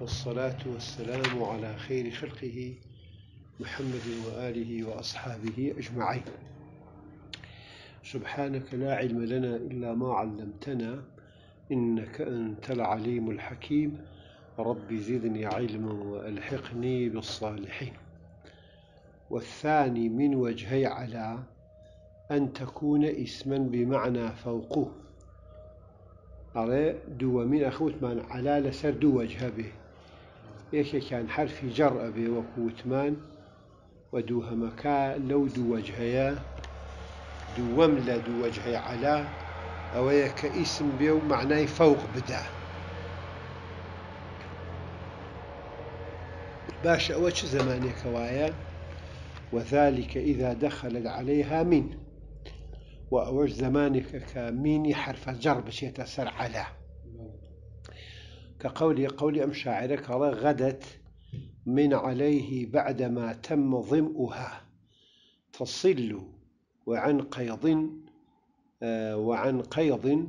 والصلاة والسلام على خير خلقه محمد وآله وأصحابه أجمعين سبحانك لا علم لنا إلا ما علمتنا إنك أنت العليم الحكيم رب زدني علما وألحقني بالصالحين والثاني من وجهي على أن تكون اسما بمعنى فوقه على دوامين أخوتمان على لسر دو وجه به إيش كان حرف جر أبي وكوتمان ودوهمكا لو دو وجهيا دوام لا دو وجهي على أو كاسم بيو معناه فوق بدا باش أوش زمانك وايا وذلك إذا دخلت عليها من وأوش زمانك كميني حرف الجر بشي جەڕ على كقولي قولي أم شاعرك الله غدت من عليه بعدما تم ظمؤها تصل وعن قيض آه، وعن قيض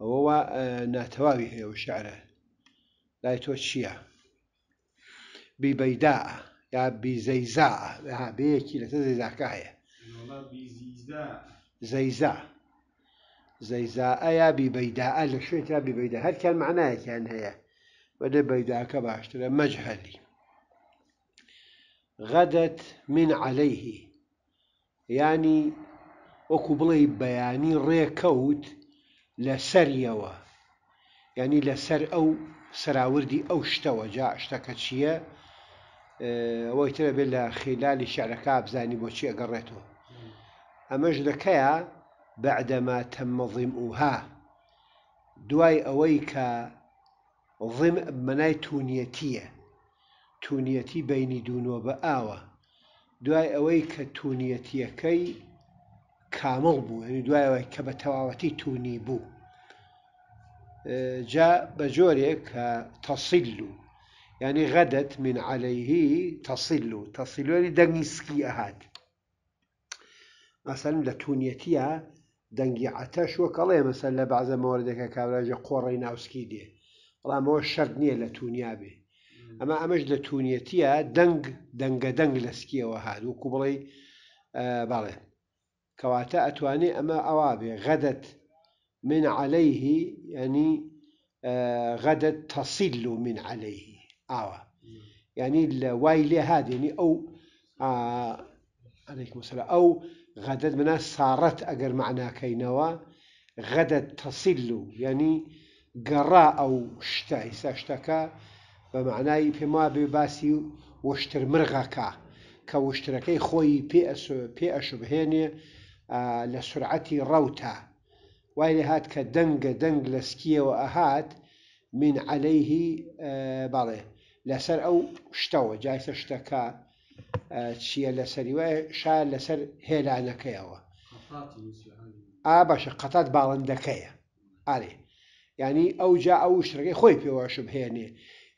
وهو آه، ناتواوي هي وشعره لا يتوشيا ببيداء يا بزيزاء بيكي لتزيزاكاية زەیزا زەیزا ئایا بیبەیداە لە شوێترا بیبەیدا هەرکیان معنایەکیان هەیە بەدە بەیداکە باشترە مەجهلی غەدت من عليهەیهی ینی وەکو بڵێ بەیانی ڕێکەوت لە سەریەوە ینی لەسەر ئەو سراوردی ئەو شتەوە جا شتەکە چییە؟ ئەوەی ترە بێت لە خیلالی شعرەکە بزانی بۆچی ئەگەڕێتەوە أمج دكايا بعدما تم ضمؤها دواي أويك ضم مناي تونيتية تونيتي بين دون وبآوة دواي أويك تونيتية كي كامل بو يعني دواي أويك بتواوتي توني بو جاء بجوريك تصل يعني غدت من عليه تصل تصل يعني دنسكي أهاتي مثلا لتونيتيا دنگی دەنگی و وە مثلا بعض لە که مەوەردەکە کابراژە قۆڕی ناوسکی دێ بەڵامەوە شەرد نییە لە تونیابێ ئەمە ئەمەش لە تونیەتیە دەنگ دەنگە دەنگ لەسکیەوە هاات وکو بڵێ باڵێ کەواتە ئەتوانێ ئەمە ئەوا بێ غەدت من عليه يعني غدت تصل من عليه أوا يعني لە هذه يعني أو ئەو عليكم السلام أو غەدەت بنا ساڕەت ئەگەر معناکەینەوە غەدەت تەسیل و یعنی گەڕا ئەو شتە ئیسا شتەکە بە معنای پێم وا بێ باسی و وەشتر مرغەکە کە وشترەکەی خۆی پێ ئەشبهێنێ لە سرعەتی ڕەوتە وای لە هات کە دەنگە دەنگ لە سکیەوە ئەهات من عليهەیهی باڵێ لەسەر ئەو شتەوە جایسە شتەکە چییە لە سەریوە شا لەسەر هێلانەکەیەوە ئا باشە قەتات باڵندەکەیە ئارێ ینی ئەو جا ئەو شرەکەی خۆی پێوەشم هێنێ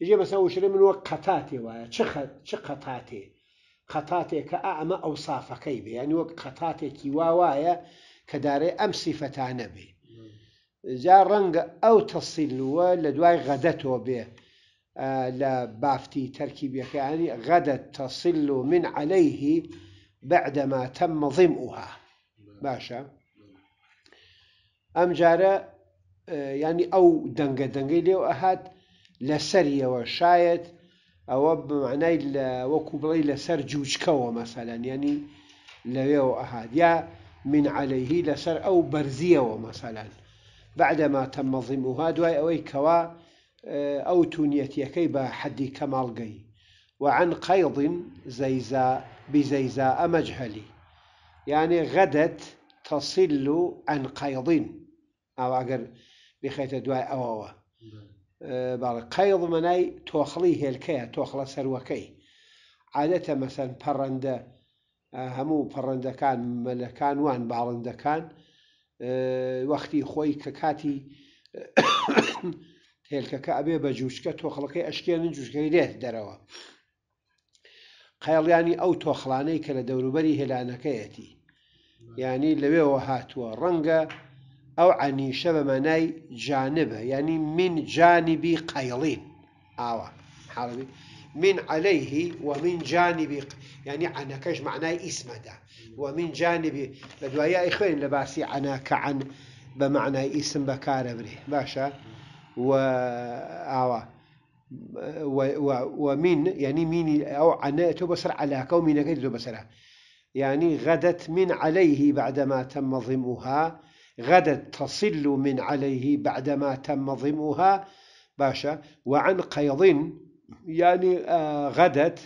ژێ بەسە وشرە منوە قەتاتێ وایە چ قەتاتێ قەتاتێک کە ئەمە ئەو سافەکەی بێ ینی وەک قەتاتێکی واوایە کە دارێ ئەم سیفەتانە بێ جا ڕەنگە ئەو تەسیلوە لە دوای غەدەتەوە بێ. آه، لە بافتی تەرکیبیەکەیانی يعني غدت تصل من عليه بعدما تم ضمؤها نعم. باشا أم جارة آه، يعني أو دەنگە دەنگی لي ئەهات لەسەریەوە وشايت أو بمعنى وكبري لسر لەسەر مثلا يعني لو لەوێەوە يا من عليه لسر أو برزية مثلا بعدما تم تەمەظیمها دوای أوي كوا آه، أو كيبا حدي كمالقي وعن قيض زيزاء بزيزاء مجهلي يعني غدت تصل عن قيض أو أقر بخيت دواء أواوا نعم. أو آه، قيض مناي توخليه الكي توخلى سروكي عادة مثلا برندة آه، همو برندة كان ملكان وان بارندا كان وقتي خوي كاتي هێلکەکە ئەبێ بە جوشکە تۆخڵەکەی ئەشکێنن جوشکەی لێت دەرەوە قەڵیانی ئەو تۆخلانەی کە لە دەوروبەری هێلانەکەیەتی ینی لەوێەوە هاتووە ڕەنگە ئەو عنیشە بە مەنای جانبە ینی من جانیبی قەیڵین ئاوە حڵبی من عليه ومن جانبي يعني عنكش معناه اسمه ده ومن جانبي بدوايا إخوين لباسي عناك عن بمعنى اسم بكار بره باشا آه، و و ومن يعني من أو عن تبصر على كومين كي تبصر يعني غدت من عليه بعدما تم ضمها غدت تصل من عليه بعدما تم ضمها باشا وعن قيض يعني آه، غدت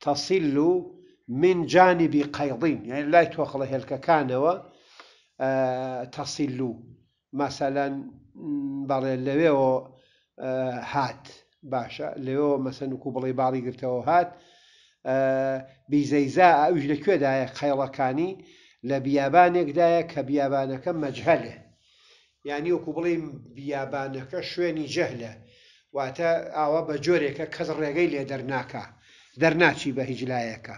تصل من جانب قيض يعني لا يتوخله الككانوة آه، تصل مثلا بەڵێ لەوێەوە هات باشە لەوەوە مەسەن وکو بڵێ باڵی گرتەوە هات بیزەیزا ئەوش لەکوێدایە خەیڵەکانی لە بیابانێکدایە کە بیابانەکە مەجهلێ یعنی وەکو بڵێم بیابانەکە شوێنی جەهلە واتە ئاوا بە جۆرێکە کەس ڕێگەی لێ دەرناکە دەرناچی بە هیجلایەکە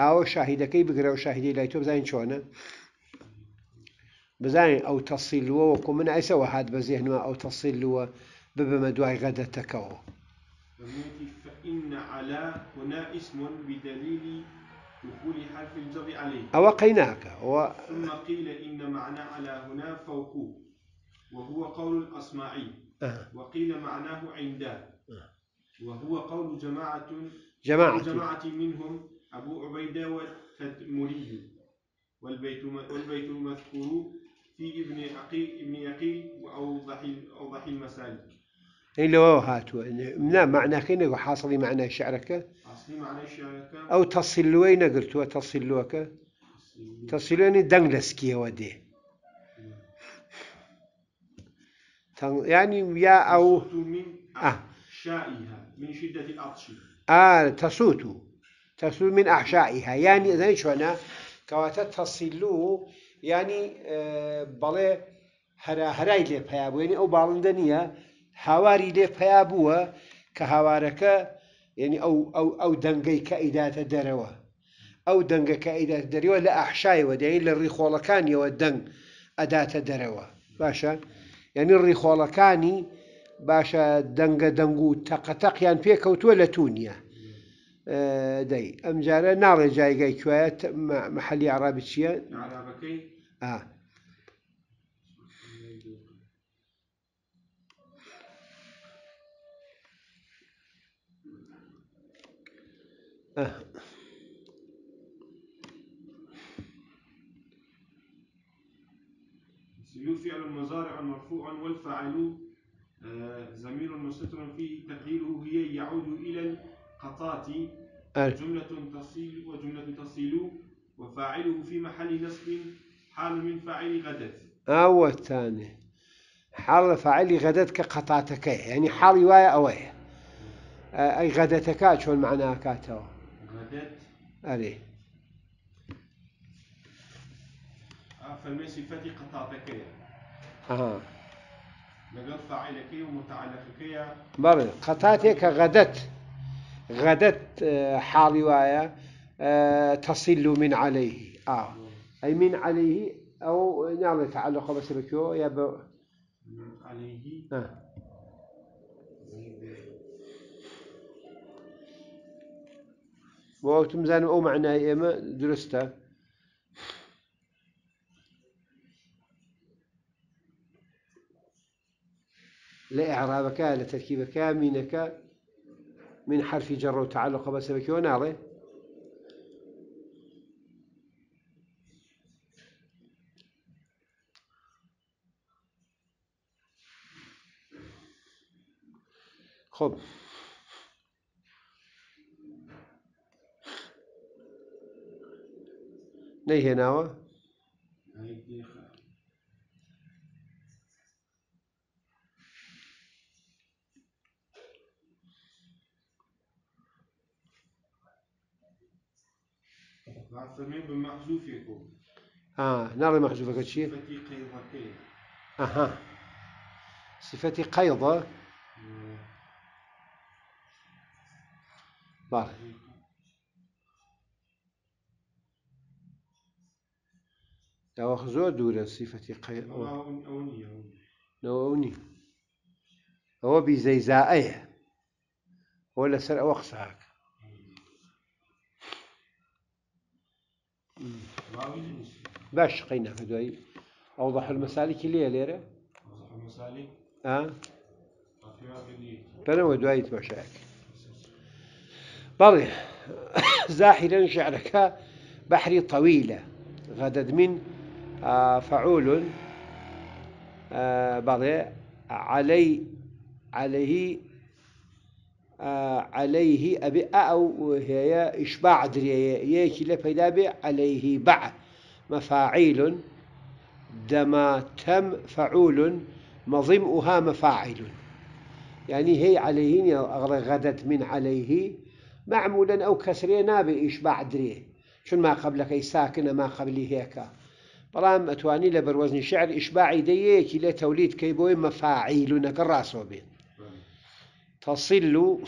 ئاوە شاهیدەکەی بگرە و شاهیدی لای تۆ بزانین چۆنە؟ بزاني ئەو تەسییل لووەوەکو من ئایسەوە هاات بە أو قيناك و... ثم قيل إن معنى على هنا فوق وهو قول الأصمعي آه. وقيل معناه عنده آه. وهو قول جماعة جماعة, جماعة منهم أبو عبيدة والتدمري والبيت والبيت المذكور في ابن عقيل ابن يقيل أو ضحي أو ضحي المسالي إلا إيه، هو هاتوا لا معنى يقول حاصلي معنى شعرك حاصلي معنى شعرك أو تصل وين قلتوا تصل لك تصل يعني دنجلسكي ودي يعني يا أو من آه. أحشائها من شدة العطش آه تصوت تصوت من أحشائها يعني إذا شو أنا كواتا تصلوا ینی بەڵێ هەراهرای لێ پیابووێنی ئەو باڵندە نییە هاواری لێ پیا بووە کە هاوارەکە یعنی ئەو دەنگەی کە ئیداتە دەرەوە ئەو دەنگەکە ئیدات دەریەوە لە ئاحشایەوە دەی لە ڕیخۆڵەکانیەوە دەنگ ئەداتە دەرەوە باشە یعنی ڕیخۆڵەکانی باشە دەنگە دەنگ و تەقەتەقیان پێکەوتووە لە تونیە دي ام نار جاي جاي كويت محلي عربي شيا عربكي اه اه فعل مضارع مرفوع والفاعل زمير مستتر في تقديره هي يعود الى قطاتي جملة تصل وجملة تصل وفاعله في محل نصب حال من فاعل غدت أو الثاني حال فاعل غدت كقطعتك يعني حال وايا أوي أي أه، غدتك شو المعنى كاتو غدت أري آه، فما صفة قطعتك أها لقد فاعلك ومتعلقك بابا قطعتك غدت غدت آه، حالي وايا آه، تصل من عليه آه أي من عليه أو نعم تعلقه بس بكو يا ب من عليه آه. وقت مزان أو درستا لا اعرابك لا تركيبك منك من حرف جر وتعلق بس وناره ناله خب نهي ناوه آه نار نعم محذوفة شيء. صفتي قيضة أها صفتي قيضة بارك دواخ زور دورة صفتي قيضة أوني أوني هو بزيزائيه ولا سرق وقصعك أمم. واو باش قينا هدوي أوضح المسالك اللي ليرة أوضح المسالك آه بنا ودواي تمشاك بلي زاحلا شعرك بحري طويلة غدد من آه، فعول آه بلي علي عليه آه، عليه أبي أو هي إشباع دري يكي لبيدا عليه بعد مفاعيل دما تم فعول مضمؤها مفاعل يعني هي عليهن غدت من عليه معمولا أو كسرية نابي بعد ريه شن ما قبلك أي ساكنة ما قبلي هيك برام أتواني لبر وزن الشعر يديك الى توليد كيبوي مفاعيل نكراسو بين تصل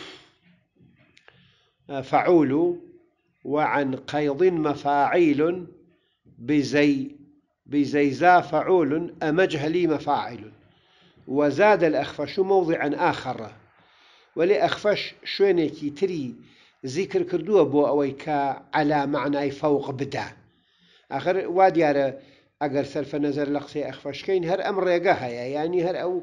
فعول وعن قيض مفاعيل بزي بزي زا فعول أمجهلي مفاعل وزاد الأخفش موضعا آخر ولأخفش شوينكي تري ذكر كردوه بو أويكا على معنى فوق بدا آخر واديارة ئەگەر سەرفە نەزەر لە قسەی ئەخفەشکەین هەر ئەم ڕێگە هەیە ینی يعني هەر ئەو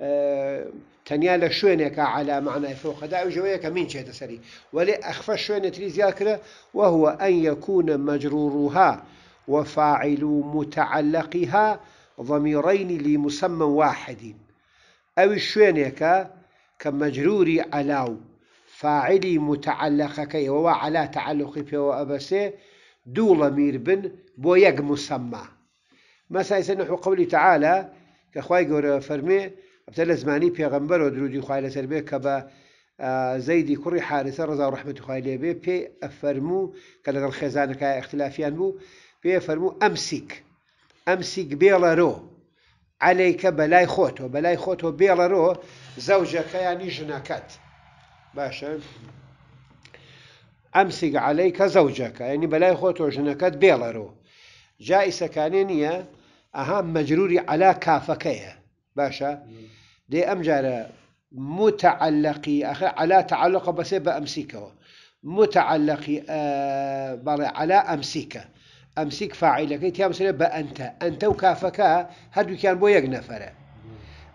آه، تەنیا على معنى فوق دا فۆخەدا ژەوەیەکە من مين سەری وەێ ئەخفە شوێنە تري زیاکرە وهو أن يكون مجرورها وفاعل متعلقها ضميرين لمسمى واحد أو الشوينيكا كمجرور علاو فاعلي متعلقك ووا على تعلق في وأبسي دو ضمير بن بو يق مسمى مثلا سنحو قولي تعالى كخواي قول فرمي ابتل زماني پیغمبر و درودی خوای لسر به کبا آه، زیدی کری حارثه رضا ورحمة رحمت خوای بي افرمو کله الخزانة که اختلافیان بو بيفرموا أمسك أمسك بيلا رو عليك بلاي خوتو بلاي خوتو بيلا رو زوجك يعني جناكات باشا أمسك عليك زوجك يعني بلاي خوتو جناكات بيلا رو جائزة كانينية أهم مجروري على كافكية باشا دي أمجارة متعلقي أخي على تعلق بس بأمسكه متعلقي آه على أمسكه امسك فاعلك يا مسلم بانت انت وكافك هذو كان بو يق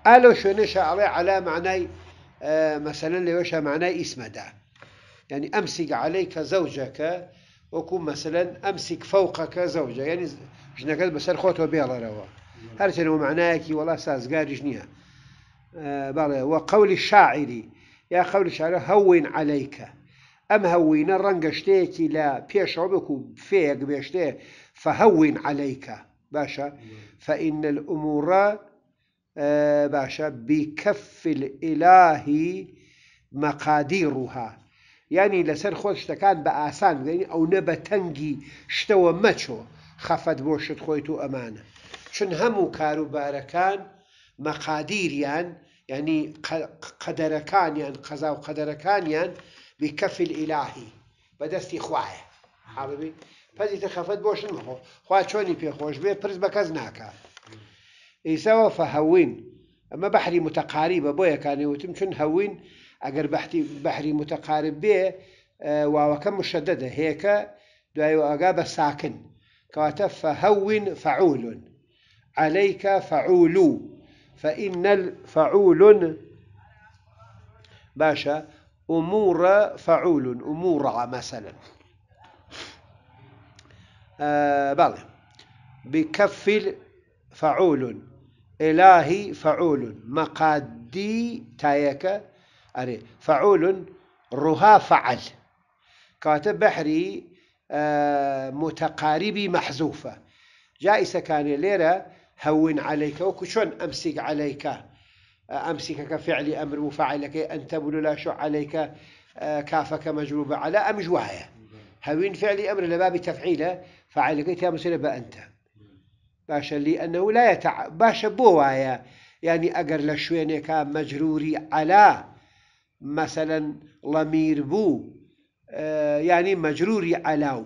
الو شو نشا على على معناي آه، مثلا ليش معناي اسم ده يعني امسك عليك زوجك وكو مثلا امسك فوقك زوجك يعني شنو كذا بس الخوت وبيلا روا هل شنو معناك والله ساز جارجنيا آه بعض وقول الشاعري يا قول الشاعر هون عليك ام هەوینە ڕەنگە لا لە پێشەوە بکو فەیەک بێشتێ فهەوین عليك باشا فان الامور آه، باشا بكف الاله مقاديرها يعني ینی لەسەر خۆت شتەکان أو نبا بگەین شتوى نە خفت تەنگی خويتو مەچۆ شن بۆ كارو باركان مقادير يعني چون يعني يعني مەقادیریان ینی قەدەرەکانیان بكف الإلهي بدستي خواه حبيبي پزی تخفت باش نمخو خواه چونی في خوش بيه پرز بکز ناکا ایسا فهوین اما بحري متقاربه بویا كان يوتم چون هوين اگر بحری بحری متقارب آه واوکم مشدده هیکا دوای واقاب ساكن كواتا فهون فعول عليك فعولو فإن الفعول باشا أمور فعول أمورع مثلا آه بل بكف فعول إلهي فعول مقادي تايك أري فعول رها فعل كاتب بحري آه متقاربي محذوفة جائزة كان ليرة هون عليك وكشون أمسك عليك أمسكك آه، فعل أمر وفعلك أن تبل لا شع عليك كافك مجروبة على أم جوايا هاوين فعل أمر لباب تفعيله فعلك يا مسلم بأنت باشا لأنه لا يتع باشا بوايا يعني أجر لشوينك مجروري على مثلا لمير بو آه، يعني مجروري على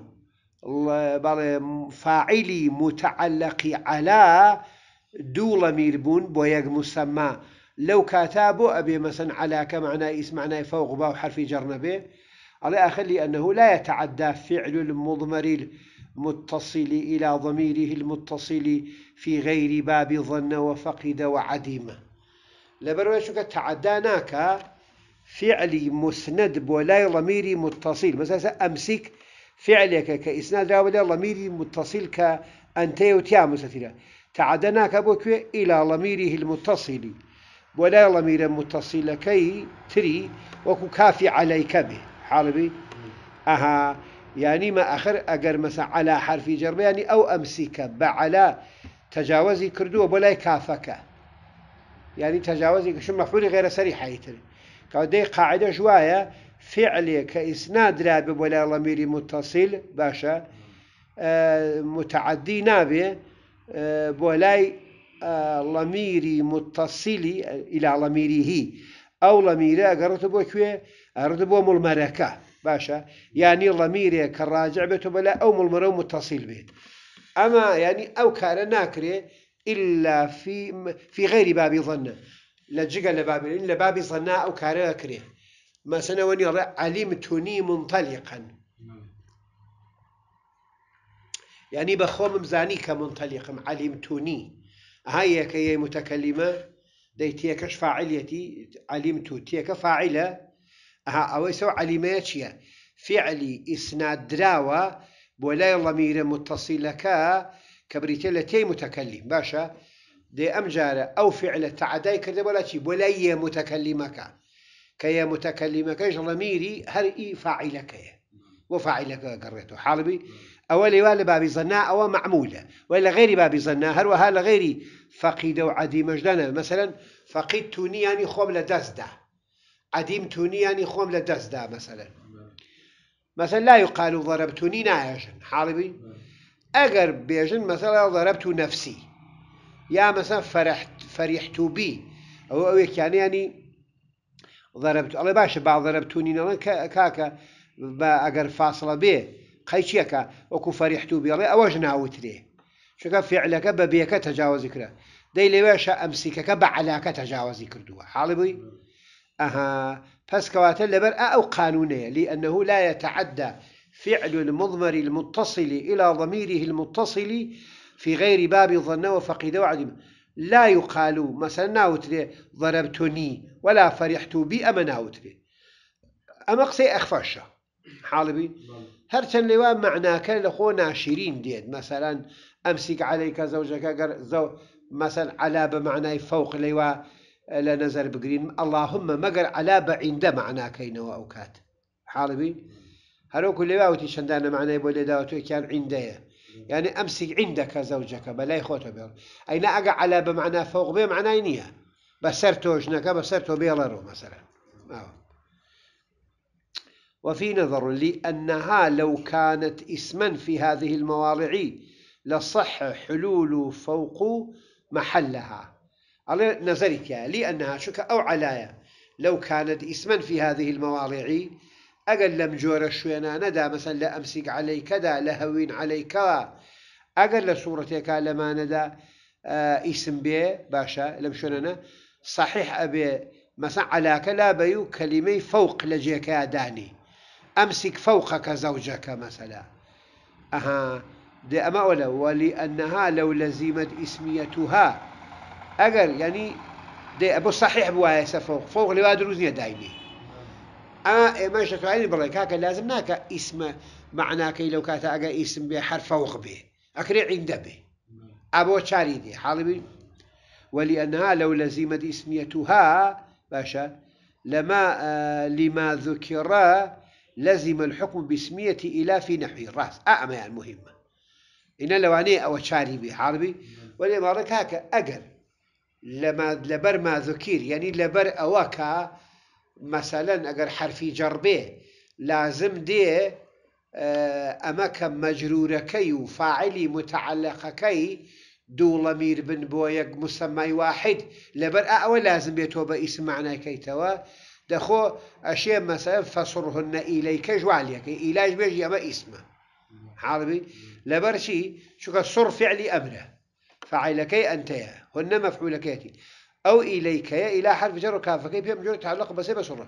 فاعلي متعلقي على دو لمير بون بو مسمى لو كاتابو أبي مثلا على كمعنى اسم معنى فوق باو حرف جر نبي على آخر لأنه لا يتعدى فعل المضمر المتصل إلى ضميره المتصل في غير باب ظن وفقد لبرو شو تعداناك فعلي مسند بولاي ضميري متصل مثلا أمسك فعلك كإسناد ولا ضميري متصل كأنتي وتيا مثلا تعدناك أبوك إلى ضميره المتصل ولا ضمير متصل كي تري وكو كافي عليك به حالبي أها يعني ما آخر أجر مثلا على حرف جر يعني أو أمسك بعلى تجاوزي كردو ولا كافك يعني تجاوزي شو مفعول غير سريح يتري كودي قاعدة جوايا فعلي كإسناد راب ولا ضمير متصل باشا آه متعدي نابي آه بولاي ضميري متصلي إلى ضميره أو ضميره أقرت بو كوي أقرت بو ملمركة باشا يعني ضميري كراجع بيته بلا أو ملمره متصل به أما يعني أو كان ناكري إلا في في غير باب ظن لا لا باب إلا باب ظن أو كان ناكري مثلا وني علمتني منطلقا يعني بخوم مزاني كمنطلقم علمتني هاي كي متكلمة دي تيك فاعليتي علمت تيك فاعلة ها أويسو علماتشيا فعلي إسناد دراوة بولاي ضمير كا كبريتي لتي متكلم باشا دي أمجارة أو فعل تعداي كده ولا شيء ولاي متكلمك كي متكلمك ضميري هرئي فاعلك وفاعلك قريتو حالبي أو لوا بابي زنا أو معمولة ولا غير بابي زنا هل وها غيري فقيد وعدي مجدنا مثلا فقيد توني يعني خوم لدزدا عديم توني يعني خوم لدزدا مثلا مثلا لا يقال ضربتني ناعشن حالبي أجر بيجن مثلا ضربت نفسي يا مثلا فرحت فرحت بي أو أو يعني يعني ضربت الله باش بعض ضربتوني نلا كاكا بأجر فاصلة بيه خيشيكا وكو فەریحت و بێڵێ ئەوەش شكا فعلك ببيك تجاوز كرا دي دەی لەوێشە ئەمسیکەکە بە علاکە تەجاوزی کردووە حاڵی بووی ئەها پسکەواتە لەبەر لأنه لا يتعدى فعل المضمر المتصل إلى ضميره المتصل في غير باب ظن وفقد وعدم لا يقال مثلا ناوتري ضربتني ولا فرحت بي أما ناوتري أما قصي أخفاشة حالبي هرچن لوا معنى كان لخو ناشرين ديد مثلا امسك عليك زوجك اگر زو مثلا على بمعنى فوق لوا اه، لا نزل بقرين اللهم مقر على عند معنى كاين واوكات حالبي هروك لوا وتي شندان معنى بولي داوتو كان عندي يعني امسك عندك زوجك بلا يخوتو بير اي نا اقع على بمعنى فوق بمعنى نيه بسرتوش نكا بسرتو بيلرو مثلا وفي نظر لأنها لو كانت اسما في هذه المواضع لصح حلول فوق محلها على نظرك لأنها شك أو علايا لو كانت اسما في هذه المواضع أقل لم جور الشوينا ندا مثلا لأمسك عليك دا لهوين عليك أقل لصورتك لما ندا آه، اسم بي باشا لم أنا صحيح أبي مثلا علاك لا بيو كلمة فوق لجيك داني أمسك فوقك زوجك مثلا أها دي أما ولأنها لو لزمت اسميتها أجر يعني دي أبو صحيح بوايسة فوق فوق لواد روزني دايمي أما ما شكل عيني بريك هكا لازم ناكا اسم معناك إيه لو كانت أجا اسم بحرف فوق به أكري عند به أبو تشاريدي بي ولأنها لو لزمت اسميتها باشا لما آه لما ذكر لزم الحكم باسمية إلى في نحوه الرأس أعمى آه، يعني المهمة إن أني أو شاري شاربي حربي والإمارة هكا أقل لما لبر ما ذكير يعني لبر أوكا مثلا أقل حرفي جربه لازم دي آه، أما كم مجروركي وفاعلي متعلقكي دو میر بن بويق مسمى واحد لبر ئەوە آه، لازم اسم معنى كي توا دخو أشياء مثلا فصرهن إليك جواليك إلاج بيجي أما اسمه عربي لبرشي شو صر فعلي أمره فعلك أنت يا هن مفعولكاتي أو إليك يا إلى حرف جر كاف كيف يمجر تعلق بس بصرة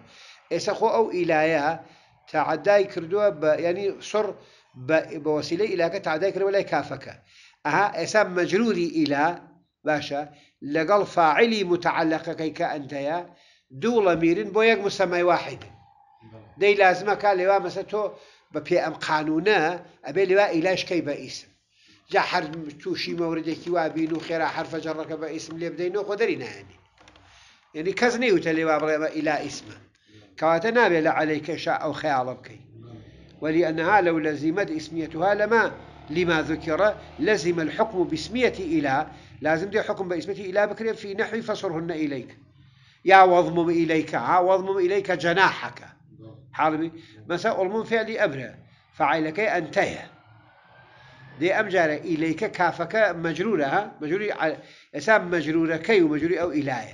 أخو أو يا تعداي كردوا ب يعني صر ب بوسيلة إلى تعداي كردوا لا كافك أها إيش مجروري إلى باشا لقال فاعلي متعلق كي أنت يا دوو ڵەمیرن بۆ یەک واحد دي دەی لازمەکە لێوا مەسە تۆ ام پێ ابي قانونە ئەبێ لێوا كي با اسم جا حرف تووشی مورد كي وا بينو خير حرف بە ئیسم لێ بدەینەوە خۆ يعني يعني یعنی کەس نەیوتە لێوا بڵێ بلا ئیلا ئیسمە کەواتە نابێت او عەلەیکەشا ولأنها لو لزمت اسميتها لما لما ذكر لزم الحكم باسمية إله لازم دي حكم باسمية إله بكري في نحو فصرهن إليك يا واضمم إليك ها واضمم إليك جناحك حالمي مثلا ألمون فعلي أبره فعلك أنتهى دي أمجر إليك كافك مجرورة مجروري أسام مجرورة كي ومجروري أو إلهي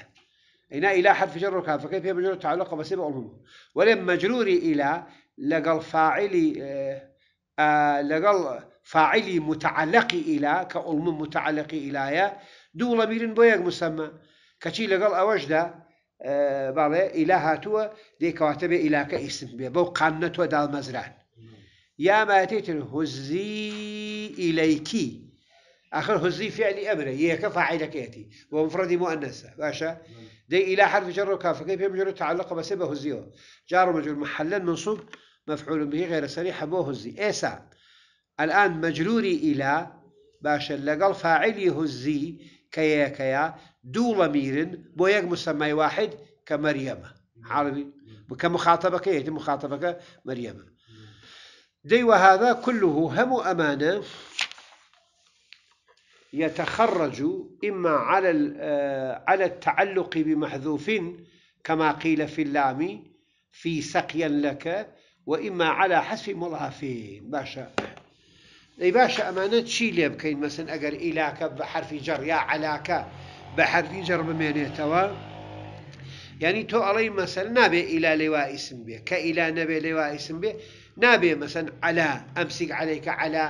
إنا إله حرف جر كافك فيها مجرور تعلق بسيبه ألمون ولم مجروري إلى لقل فاعلي آه, آه، لقل فاعلي متعلق إلى كألم متعلق إلهي دو ضمير بويك مسمى كشي لقل أوجده بله آه، بەڵێ ئیلا هاتووە دیکەواتە بێ ئیلاکە ئیسم بێ بەو قانەتوە دامەزران یاماتێتتر هزی ئیلەیکی آخر هزی فعلی أمره یه يك و مفردی مؤنثة باشه دی إلى حرف جر و کاف که كيف جر تعلق با سبب هزی او جار و مجرور محل منصوب مفعول به غیر صريح بو هزی إيسا الآن مجروری إلى باشه لقل فاعلی هزی كيا كيا دووڵە میرن بۆ مسمى واحد كمريم عربي كمخاطبة إيه، بکە مخاطبة یەتی دي وهذا كله هم أمانة يتخرج إما على آه، على التعلق بمحذوف كما قيل في اللام في سقيا لك وإما على حسب مضاف باشا دەی باشە ئەمانە چی لێ بکەین مەسن ئەگەر جر بە حرفی جەڕ یا علاکە بە حرفی جەڕ بمێنێتەوە ینی تۆ ئەڵی مەسەر نابێ ئیلا لێوا ئیسم بێ نبي ئیلا نەبێ لێوا ئیسم بێ نابێ مەسەن علا ئەمسیک عەیکە علا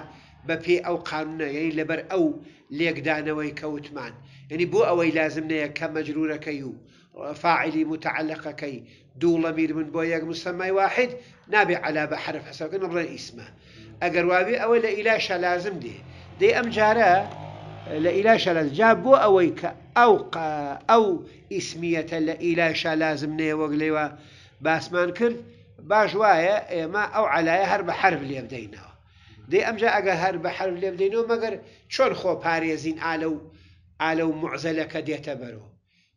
بە پێ ئەو قانونە یعنی لەبەر ئەو لێکدانەوەی کەوتمان یعنی بۆ ئەوەی لازم نەیە کە مەجرورەکەی و فاعلی متعلقەکەی دوو لەمیر من بۆ یەک مسەمای واحد نبي على بحرف حسب حسەکەن اسمه ئەگەر وابێ ئەوە لە ئیلاشە لازم دێ دێ ئەم جارە لە ئیلاشە لە جا بۆ ئەوەی کە ئەو ئەو ئیسمیەتە لە ئیلاشە لازم نێ وەک لێوە باسمان کرد باش وایە ئێمە ئەو علایە هەر بە حرب لێ بدەینەوە دێ ئەمجا ئەگە هەر بە حرب لێ بدەینەوە مەگەر چۆن خۆ پارێزین ئالە و ئالە و معزەلەکە دێتە بەرەوە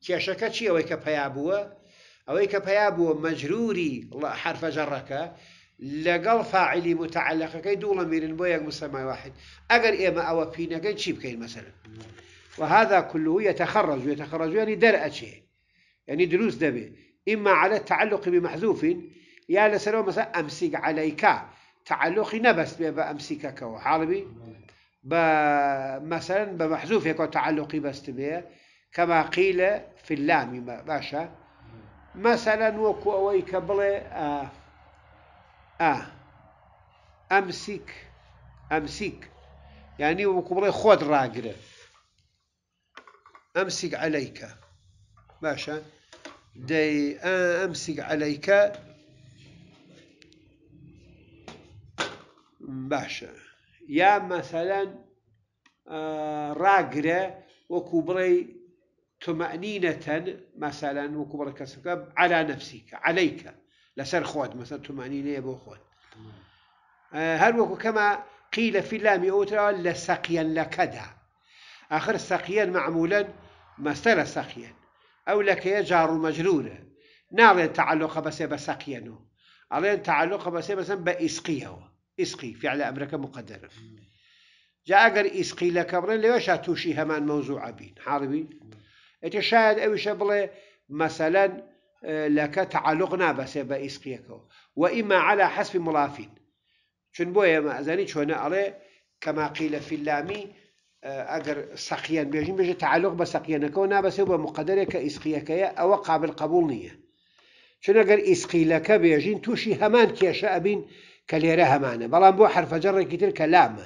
کێشەکە چی ئەوەی کە پیا بووە؟ ئەوەی کە پیا بووە مەجروری حرفە جەڕەکە لقال فاعلي متعلق كي دولا من یەک مسلمای واحد إيما أو فينا كي تشيب كي مثلا وهذا كله يتخرج يتخرج يعني درء شيء يعني دروس دبي إما على التعلق بمحذوف يا لسلام مثلا أمسك عليك تعلق نبس بأمسكك وحالبي مثلا بمحذوف يكون تعلقي بس بيه كما قيل في اللام باشا مثلا وكو أويك بلي آه أه أمسك أمسك يعني وكبري خود راقرة أمسك عليك باشا دي آه، أمسك عليك باشا يا مثلا آه راقرة وكبري طمأنينة مثلا وكبري كسرك على نفسك عليك لسر خود مثلا تمانينه بو خود آه، هر وكو كما قيل في اللام أوترا لسقيا لكدا آخر سقيا معمولا مستر سقيا أو لك يجار مجرورة نارين تعلق بس بسقيا علين تعلق بس مثلا بإسقيه إسقي في على أمرك مقدر جاء أجر إسقي لك برن ليش توشي همان موضوع بين حاربين اتشاهد أو شبله مثلا لك تعلقنا بس بإسقيكو وإما على حسب ملافين شن بو يا مأزاني شو نقرأ كما قيل في اللامي أجر سقيا بيجي بيجي تعلق بسقيا نكونا بس هو مقدر كإسقيك يا أو قابل قبول نية شن أجر إسقي لك بيجي توشي همان كي شابين كليرة همانة بلا بو حرف جر كتير كلام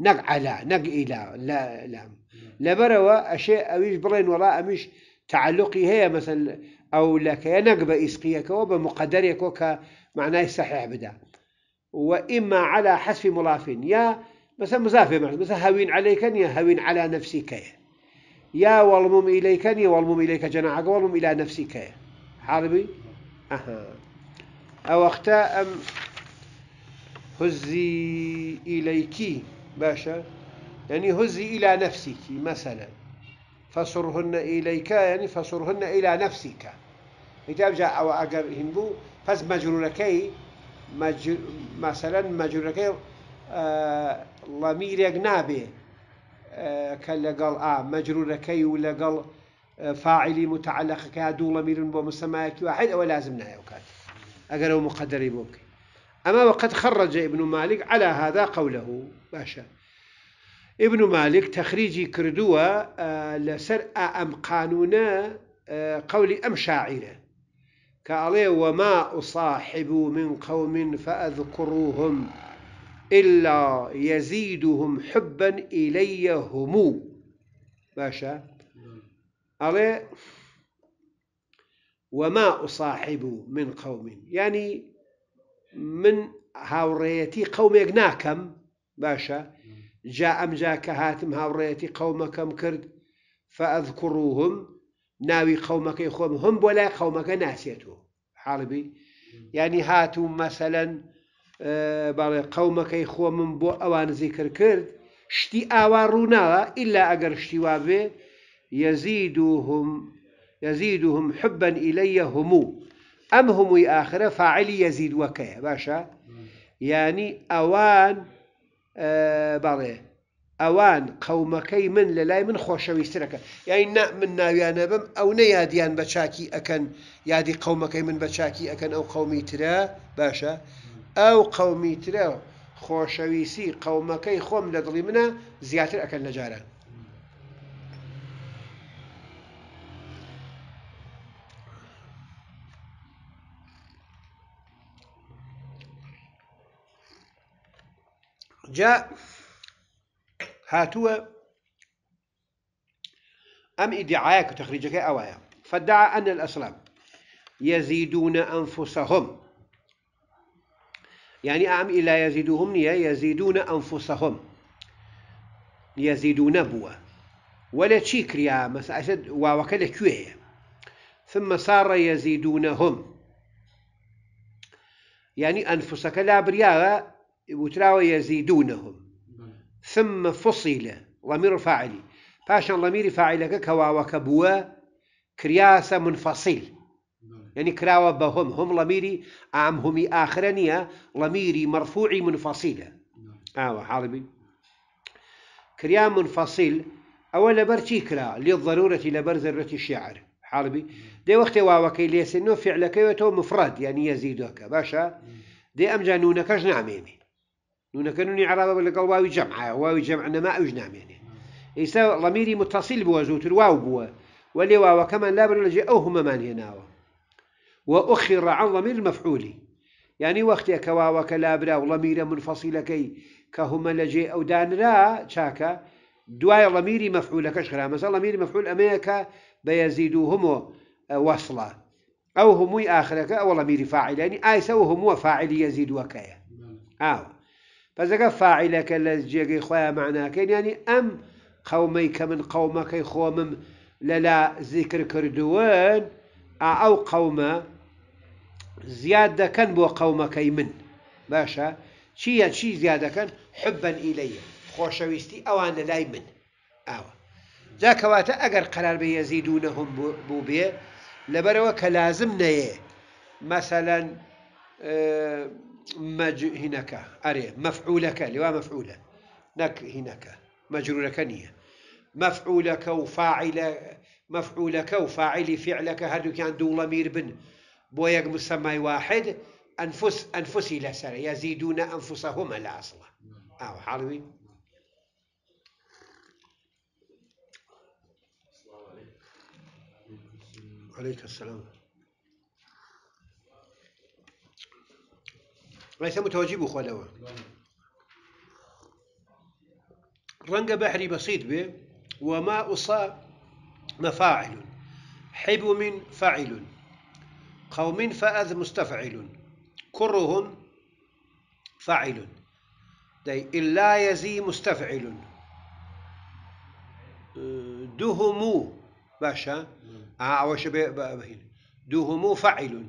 نق على نق إلى لا لام لبروا أشياء أويش برين ولا أمش تعلقي هي مثلا او لك يا إسقيك وبمقدرك وك معناه صحيح بدا وإما على حسب مضاف يا مثلا مضاف مثلا هاوين عليك يا هاوين على نفسك يا يا والمم إليك يا والمم إليك جناحك والمم إلى نفسك يا حاربي أها أو أختاء أم هزي إليك باشا يعني هزي إلى نفسك مثلا فصرهن إليك يعني فصرهن إلى نفسك جاء او أجر هنبو مجرور كي مجر... مثلا مجرورکی آه... لمیرگ نابه آه... که لگل آ كي ولا قال آه، فاعل متعلق كي دو لمیر بو مسمایکی واحد او لازم نهاية وكات اگر او يبوك اما وقد خرج ابن مالك على هذا قوله باشا ابن مالك تخريجي كردوا آه، لسر أم قانونا آه، قولي أم شاعره كعلي وما أصاحب من قوم فأذكروهم إلا يزيدهم حبا إلي هم باشا علي وما أصاحب من قوم يعني من هاوريتي قوم يقناكم باشا جاء أم جاك هاتم هاوريتي قومكم كرد فأذكروهم ناوي قومك يخوم هم ولا قومك ناسيته حالبي يعني هاتوا مثلا بالا قومك يخوم بو اوان ذكر كرد شتي اوارونا الا اگر شتي وابه يزيدهم يزيدهم حبا الي هم ام هم اخره فاعل يزيد وكيه باشا يعني اوان آه ئەوان قەومەکەی من لە لای من خۆشەویسترەکە یای من ناویانە بم ئەو نەیادیان بە چاکی ئەەکەن یادی قەومەکەی من بە چاکی ئەەکەن ئەو قەومی ترە باشە ئەو قەومی ترە خۆشەویستی قەومەکەی خۆم لە دڵی منە زیاتر ئەەکەن لە جاران جاء هاتوا أم ئیدعاەك تخرجك أوايا فادعى فدعا أن الأسلام يزيدون أنفسهم يعني أم إلى يزيدهم نيا يزيدون أنفسهم يزيدون بوا ولا يا مسأسد ووكل كويه ثم صار يزيدونهم يعني أنفسك لا برياغة وتراوى يزيدونهم ثم فصيلة ضمير الفاعل باشان ضمير فاعلك كوا وكبوا كرياسة منفصل يعني كراوة بهم هم ضميري أم هم آخرانية ضميري مرفوعي منفصلة آه حالبي كريا منفصل أولا برتي كرا للضرورة لبر ذرة الشعر حالبي دي وقت كي ليس إنه فعلك يتو مفرد يعني يزيدك باشا دي أم أمجانونك جنعميمي نونا كنوني عرابة بلقل واوي جمعة واوي جمعة نماء وجنام يعني إيسا ضميري متصل بوا زوت الواو بوا ولي واو كمان لابن لجي أو هما مان هنا وأخر عن ضمير المفعولي يعني وقت يا كواوا كلابرا وضمير منفصل كي كهما لجي أو دان را شاكا دواي ضميري مفعول كشخرا مثلا ضميري مفعول أميكا همو وصلا أو هم آخرك أو ضميري فاعل يعني آيسا وهم فاعل يزيد وكايا آه. پەزەکە فاعیلەکە لە جێگەی خۆیان معناکەین ینی ئەم قەومەی کە من قەومەکەی خۆمم لەلا زیکر کردوون ئەو قەومە زیاد دەکەن بۆ قەومەکەی من باشە چییە چی زیادەکەن حبن ئیلەیە خۆشەویستی ئەوان لە لای من ئاوە جاکەواتە ئەگەر قەرار بە یەزیدونەهم بوو بێ لەبەرەوە کە لازم نەیە مەسەەن مج هناك أري مفعولك لوا مفعولة نك هناك مجرورك نية مفعولك وفاعل مفعولك وفاعل فعلك هادو كان دولا مير بن بويك مسمى واحد أنفس أنفسي سر يزيدون أنفسهم لا أصلا أو حلوي عليك السلام رئيسه متوجب بوو رنق بحري بسيط به وما ئوسا مفاعل حب من فاعل قوم فأذ مستفعل كرهم فاعل دي إلا يزي مستفعل دهمو باشا آه بهين فاعل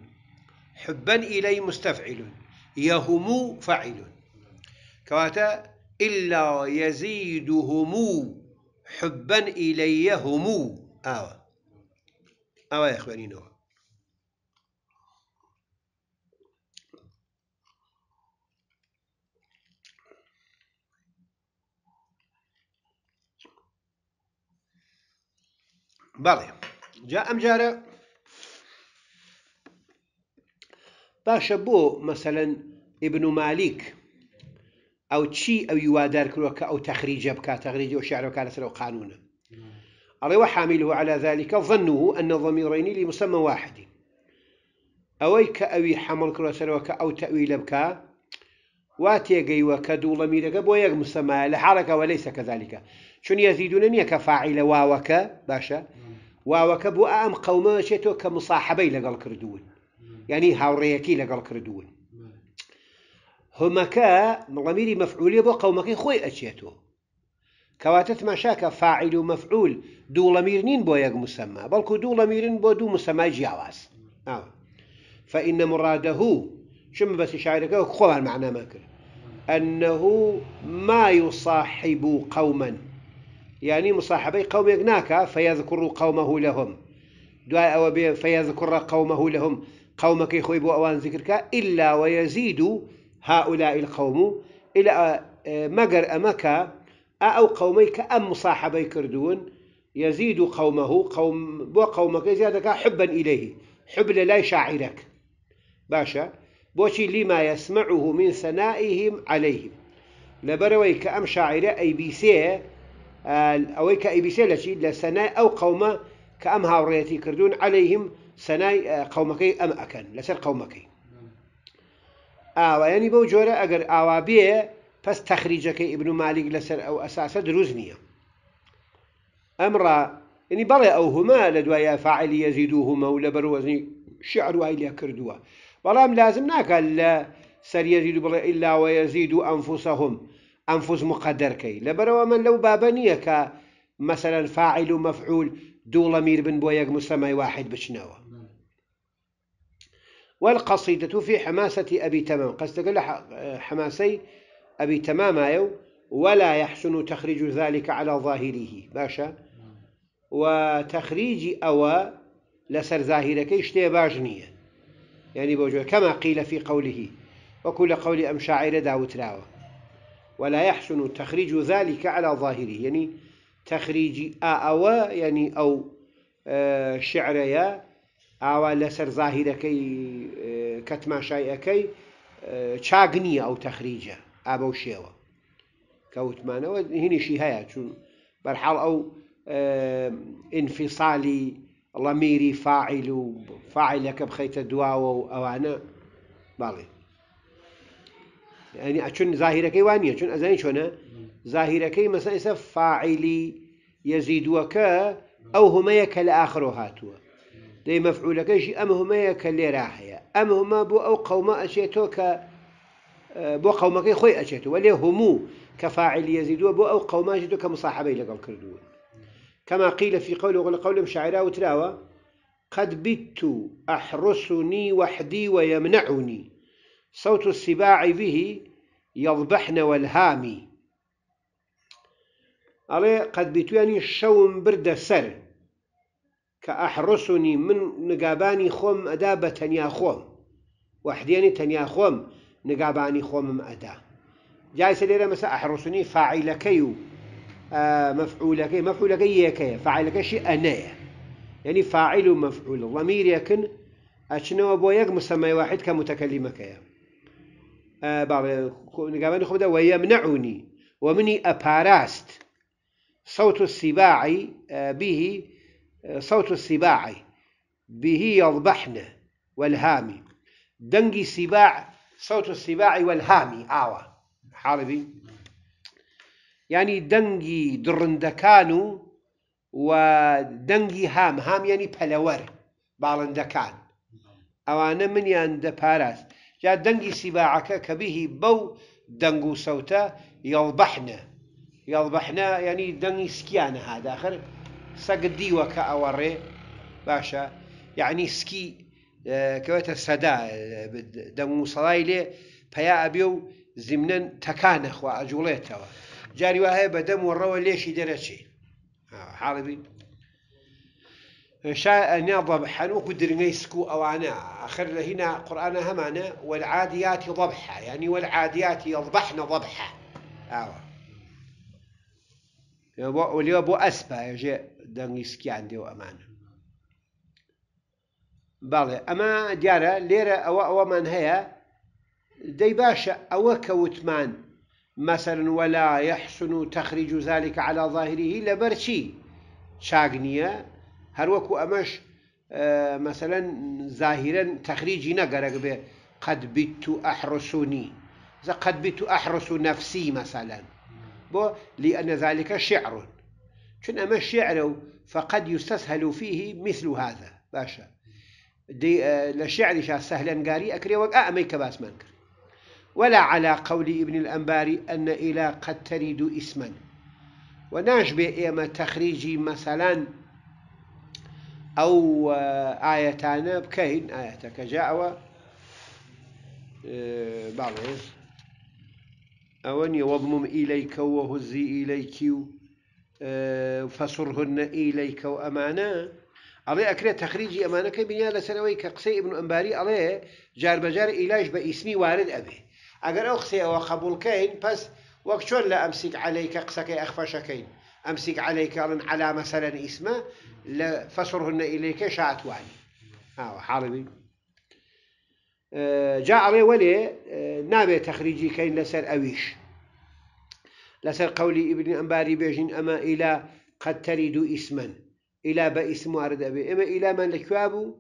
حبا إلي مستفعل يهم فاعل كواتا إلا يزيدهم حبا إليهم آوى آوى يا إخواني نوى بەڵێ جاء أم جاره باشا بو مثلا ابن مالك او تشي او يوادر كروك او تخريج بك تخريج او شعر وكالة او قانون الله وحامله على ذلك ظنه ان ضميرين لمسمى واحد اويك اوي حمل كروك او تاويل بك واتي جي وكدو لميرك بو يك مسمى الحركه وليس كذلك شنو يزيدون ان يك فاعل واوك باشا نعم. واوك بو ام قوم شتو كمصاحبي لقال كردون یعنی هاوڕێیەکی لەگەڵ کردوون هەمەکە مڵەمیری مەفعولێ بۆ قەومەکەی خۆی ئەچێتەوە کەواتە تماشاکە فاعیل و بو دووڵەمیر مسمى بل كو دو بەڵکو بو دو مسمى مسەمای آه. فإن مراده شم بس شاعرك خوان معنى ما أنه ما يصاحب قوما يعني مصاحبي قوم يقناك فيذكر قومه لهم دعاء فيذكر قومه لهم قومك يخوي بو أوان ذكرك إلا ويزيد هؤلاء القوم إلى آه، مقر أمك آه، أو قوميك أم صاحبي كردون يزيد قومه قوم وقومك زيادك حبا إليه حب لا شاعرك باشا بوشي لما يسمعه من ثنائهم عليهم لبرويك أم شاعر أي بي سي آه، أو أي بي سي لشي لسناء أو قوم كأم هاوريتي كردون عليهم سەنای قومەکەی ئەم ئەکەن لەسەر قومەکەی ئاوایانی بەو جۆرە ئەگەر ئاوا بێ پس تەخریجەکەی ئیبن و مالیک لەسەر ئەو ئەساسە دروست نییە ئەمڕا ینی بەڵێ ئەو هما لە دوایە فعلی یەزید و هومە و لە بەروەزنی شعر وای لێ کردووە بەڵام لازم ناکات لە سەر یەزید و بڵێ ئیلاوە یەزید و ئەنفوسەهم ئەنفوس مقدرکەی لەبەرەوە من لەو بابە نییە کە مثلەن فاعل و مەفعول دووڵە میر بن بۆ یەک مسلمای واحد بچنەوە والقصيدة في حماسة أبي تمام قصدك حماسي أبي تمام أيو ولا يحسن تخريج ذلك على ظاهره باشا وتخريج أوى لسر ظاهرك اشتي باجنية يعني بوجه كما قيل في قوله وكل قول أم شاعر داوت راوة ولا يحسن تخريج ذلك على ظاهره يعني تخريج أوى يعني أو آه، شعريا ئاوا لەسەر زاهیرەکەی اه، کەتماشایەکەی اه، چاگ نییە ئەو تەخریجە ئابە و شێوە کەوتمانەوە هینیشی هەیە چون بەرحاڵ ئەو ئینفیسالی اه، ڵەمیری فاعیل و فاعیلەکە بخەیتە دواوە و ئەوانە باڵێ ینی ئەچون زاهیرەکەی وانە چون ئەزانی چۆنە زاهیرەکەی مەسا ئێستا فاعلي يزيد ئەو او هما لە ئاخرۆ هاتوا دي مفعولة ئەمە هەمەیە کە لێرا هەیە ئەمە هەما بۆ ئەو قەومە ئەچێتۆ کە اه، بۆ قەومەکەی خۆی ئەچێت وە لێ هەموو کە فاعلی یەزیدووە بۆ ئەو قەوماژی تۆ كما قيل في قوله وقال قول مشاعرة وتراوى قد بت أحرسني وحدي ويمنعني صوت السباع به يضبحن والهامي عليه قد بتواني يعني شوم برد سر كأحرسني من نقاباني خوم أدا بتنيا خوم وحديني تنيا خوم نقاباني خوم أدا جاي سليلة لێرە أحرسني فاعل كيو و مەفعولەکەی مەفعولەکەی یەکەیە فعیلەکەشی ئەنەیە یعنی فاعل ومفعول ضمير يكن أشنو أبو يك مسمى واحد كمتكلمك يا نگابانی خۆدا خوم ويمنعني ومني أباراست صوت السباعي به صوت السباعي به يضبحنا والهامي دنجي سباع صوت السباع والهامي آوا حاربي يعني دنجي درندكانو ودنجي هام هام يعني بلور بالندكان ئەوانە من دەپاراست باراس دەنگی دنجي سباعك كبه بو دنجو صوته يضبحنا يضبحنا يعني دنجي سكيانا هذا آخر سەگ دیوە کە ئەوەڕێ باشە یعنی سکی کەوێتە سەدا دەموسەڵای لێ ابيو ئەبێ و زیمنەن تەکانەخوا ئەجوڵێتەوە جاری وا ليش بە دەم و ڕەوە لێشی دەرەچی حاڵبی ناضە حەنووک اخر درنگەی سکو همانا والعاديات لە يعني والعاديات يضبحن وەعادیاتی واللي بو أسبا يجي دنگيسكي عندي وأمان بالي أما ديارة ليرة أو أو من هي دي باشا أو كوتمان مثلا ولا يحسن تخرج ذلك على ظاهره لبرشي شاغنيا هروكو أمش آه، مثلا ظاهرا تخريجي نقرق به قد بت أحرسني قد بت أحرس نفسي مثلا بو لأن ذلك شعر شن أما الشعر فقد يستسهل فيه مثل هذا باشا دي آه لشعر شا سهلا قاري أكري وقع أميك باسمان ولا على قول ابن الأنباري أن إلى قد تريد اسما وناش بإيما تخريجي مثلا أو آه، آيتان بكين آيتك جاء و آه بعض أواني وضمم إليك وهزي إليك آه، فصرهن إليك وأمانا عليه أكري تخريجي أمانا كبنيا لسنوي كقصي ابن أنباري عليه جار بجار إلاج باسمي وارد أبي أجر أقصي أو قبول كين بس وقت لا أمسك عليك قصك أخفشكين أمسك عليك على مثلا اسمه فصرهن إليك شاعت وعلي ها آه، حالبي جاء علي ولي آه، نابي تخريجي کن لسر أويش لسر قولي ابن أنباري بيجين أما إلى قد تريد اسما إلى باسم وارد أبي إما إلى من لكوابو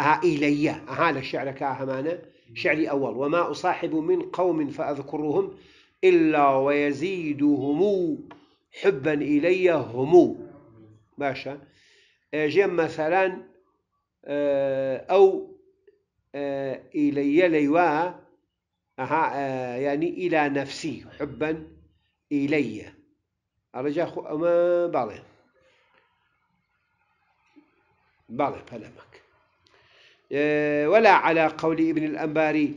أها إلي أها للشعر كاهمانا شعري أول وما أصاحب من قوم فأذكرهم إلا ويزيدهم حبا إلي هم باشا آه، جيم مثلا آه، أو آه، إلي ليوا آه، يعني إلى نفسي حبا إلي أرجع خو أما بالي بالي بلمك آه، ولا على قول ابن الأنباري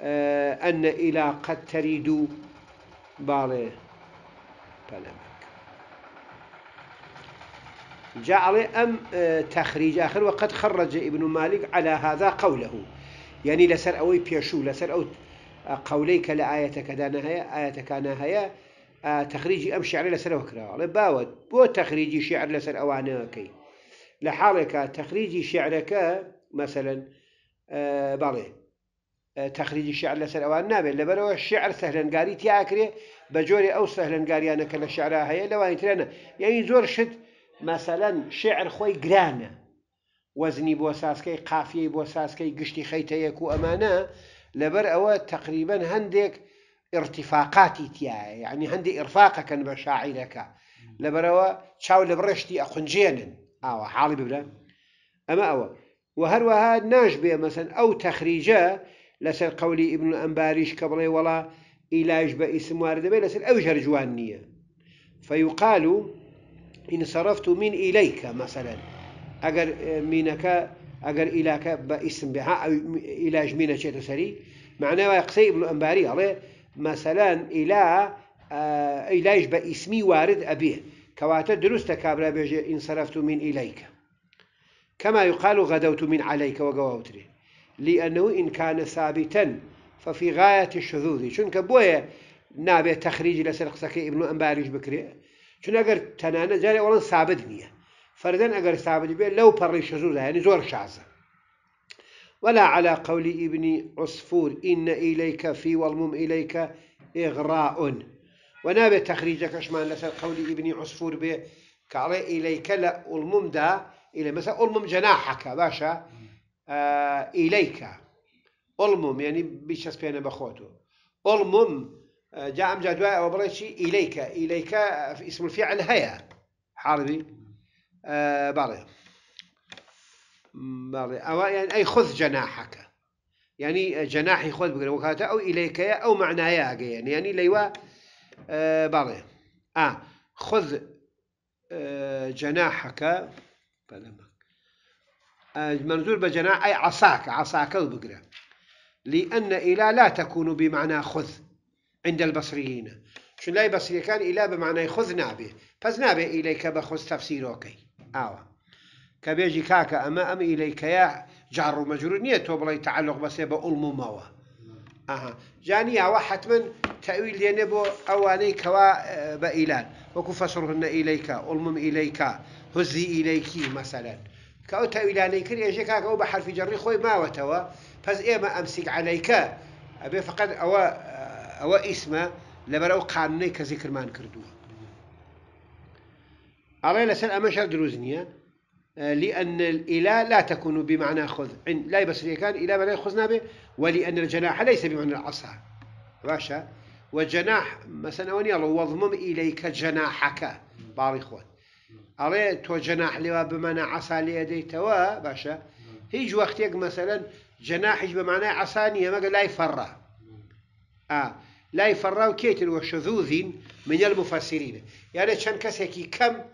أن إلى قد تريد بالي فلمك جعل أم آه، تخريج آخر وقد خرج ابن مالك على هذا قوله يعني لسر أوي بيشو لسر أو آه، قوليك لآيتك دانها آيتك أناها تخريجي أم شعر لسر وكرا باود بو تخريجي شعر لسر أوانا كي لحالك تخريجي شعرك مثلا آه، بالي تخريجي شعر لسر أوان نابل لبرو الشعر سهلا قاري تياكري بجوري أو سهلا قاري أنا كلا الشعر هي لو أنت يعني زور شد مەسەەن شعر خۆی گرانە وەزنی بۆ ساسکەی قافیی بۆ ساسکەی گشتی خەیتەیەک و ئەمانە لەبەر ئەوە تقریبن هەندێک ارتفاقاتی تایە یعنی هەندی ئرفاقەکەن بە شاعیرەکە لەبەرەوە چاو لە بڕشتی ئەخنجێنن ئاوە حاڵی ببرە ئەمە ئەوە و هەروەها ناشبێ مەسن ئەو تەخریجە لەسەر قولی ئبن ئەمباریش کە بڵێ وڵا ئیلاش بە ئیسموار دەبێت لەسەر ئەو ژەرجوان نییە فەیقال و انصرفت من إليك مثلا أجر منك أجر إليك باسم بها إلى من شيء تسري معناه يقصي ابن أنباري عليه يعني مثلا إلى آه، إلاج باسمي وارد أبيه كواتا درست كابرا بيجي انصرفت من إليك كما يقال غدوت من عليك وقواوتري لأنه إن كان ثابتا ففي غاية الشذوذ شنك بويا نابي تخريج سكي ابن أنباريش بكري چون اگر تنانه جاری اولان ثابت نیه فردن اگر ثابت بیه لو پری شزوزه یعنی زور شازه ولا على قول ابن عصفور إن إليك في والمم إليك إغراء ونابع تخريجك أشمان لسل قول ابن عصفور به كعلي إليك لا والمم دا إلى مثلا ألمم جناحك باشا آه، إليك ألمم يعني بيش بينا بخوته ألمم جاء أم جاء دواء وبرشي إليك إليك اسم الفعل هيا حاربي آه، باري باري أو يعني أي خذ جناحك يعني جناحي خذ بقول أو إليك أو معناها يعني يعني ليوا آه، باري آه خذ آه، جناحك منزول بجناح أي عصاك عصاك وبقرا لأن إلى لا تكون بمعنى خذ عند البصريين شو لاي بصري كان إلى بمعنى خذ نابه فز نابه إليك بخذ تفسيروك آوا كبيجي كاكا أما أم إليك يا جار ومجرور نية توبلي تعلق بس بألم موا أها جاني يا واحد من تأويل ينبو أواني كوا اه، بإلان وكفصرهن إليك ألم إليك هزي إليك مثلا كأو تأويلاني كريا جي كاكا وبحرف جري خوي ما وتوا فز إما أمسك عليك أبي فقد او او اسم لبرو قانوني كذكر مان كردوه على لسل أمشى دروزنيا لأن الإله لا تكون بمعنى خذ لا يبصر كان إله معنى خذنا به ولأن الجناح ليس بمعنى العصا باشا والجناح مثلا وني الله وضمم إليك جناحك باري خود عليه تو جناح لوا بمعنى عصا ليدي توا باشا هيج وقتك مثلا جناح بمعنى عصانية ما لا يفرّه آه لا يفرعوا كيتن وشذوذ من المفسرين يعني كان كسكي كم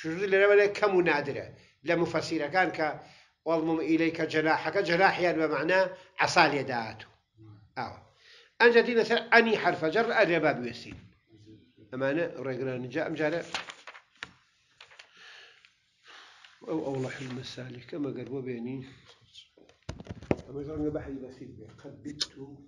شذوذ لنا كم نادرة لمفسر كان ك واضمم إليك جناحك جناح يعني بمعنى عصال يداته آه أنجا دي مثلا أني حرف جر أنا باب يسين أمانة رجل جاء مجالا أو أوضح المسالك كما قال وبيني أما جرنا بحي بسيط قد بيتو